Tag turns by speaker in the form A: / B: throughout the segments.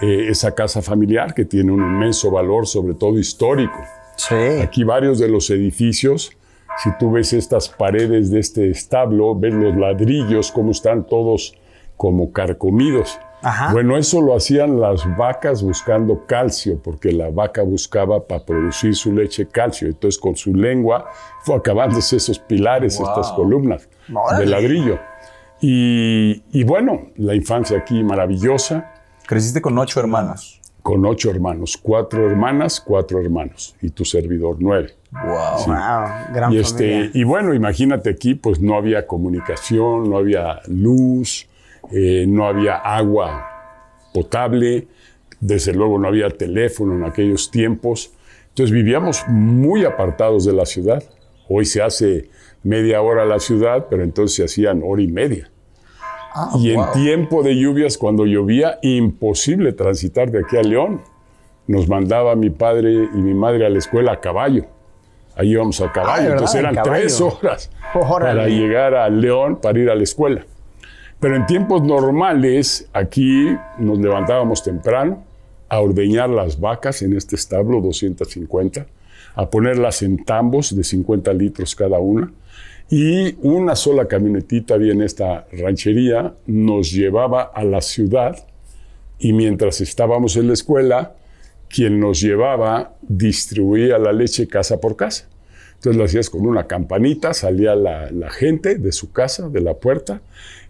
A: Eh, esa casa familiar que tiene un inmenso valor, sobre todo histórico. Sí. Aquí varios de los edificios, si tú ves estas paredes de este establo, ves los ladrillos, cómo están todos como carcomidos. Ajá. Bueno, eso lo hacían las vacas buscando calcio, porque la vaca buscaba para producir su leche calcio. Entonces, con su lengua fue acabándose esos pilares, estas columnas de ladrillo. y, bueno, la infancia aquí maravillosa. Creciste con ocho hermanos. Con ocho hermanos, cuatro hermanas, cuatro hermanos y tu servidor nueve. Wow, gran y, este, y bueno, imagínate aquí, pues no había comunicación, no había luz, eh, no había agua potable, desde luego no había teléfono en aquellos tiempos. Entonces vivíamos muy apartados de la ciudad. Hoy se hace media hora la ciudad, pero entonces se hacían hora y media. Ah, y en tiempo de lluvias, cuando llovía, imposible transitar de aquí a León. Nos mandaba mi padre y mi madre a la escuela a caballo. Ahí íbamos a ah, caballo. Entonces eran tres horas oh, para llegar a León para ir a la escuela. Pero en tiempos normales, aquí nos levantábamos temprano a ordeñar las vacas en este establo 250 a ponerlas en tambos de 50 litros cada una. Y una sola camionetita, había en esta ranchería, nos llevaba a la ciudad y mientras estábamos en la escuela, quien nos llevaba distribuía la leche casa por casa. Entonces lo hacías con una campanita, salía la, gente de su casa, de la puerta,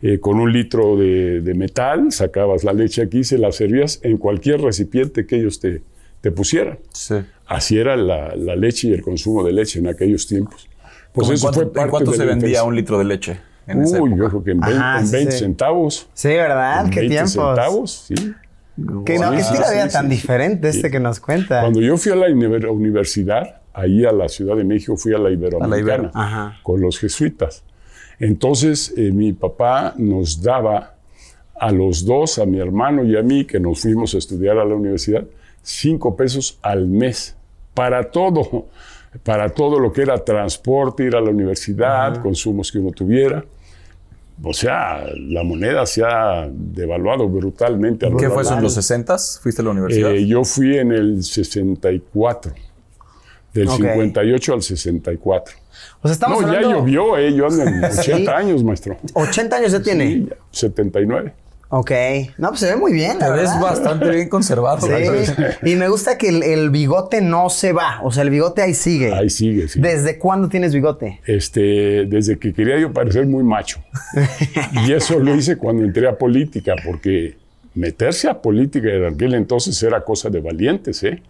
A: eh, con un litro de, metal, sacabas la leche aquí, se la servías en cualquier recipiente que ellos te, te pusiera, Sí. Así era la, leche y el consumo de leche en aquellos tiempos.
B: Pues cuánto, se vendía un
A: litro de leche? En Uy, yo creo que en 20, ah, centavos. Sí, ¿verdad? En ¿Qué 20 tiempos? centavos, sí. Que no, qué estilo era tan diferente este que nos cuenta. Cuando yo fui a la universidad, ahí a la Ciudad de México, fui a la Iberoamericana, con los jesuitas. Entonces, eh, mi papá nos daba a los dos, a mi hermano y a mí, que nos fuimos a estudiar a la universidad, 5 pesos al mes para todo, para todo lo que era transporte, ir a la universidad, consumos que uno tuviera. O sea, la moneda se ha devaluado brutalmente. A ¿Qué fue eso en los 60? ¿Fuiste a la universidad? Eh, yo fui en el 64, del 58 al 64. estamos no, ya llovió, eh, yo ando en 80 años, maestro. ¿80 años ya tiene? 79. Ok. No, pues se ve muy bien. Te ves bastante bien conservado. Y me gusta que el, el, bigote no se va. O sea, el bigote ahí sigue. Ahí sigue, sí. ¿Desde cuándo tienes bigote? Este, desde que quería yo parecer muy macho. y eso lo hice cuando entré a política, porque meterse a política en aquel entonces era cosa de valientes, ¿eh?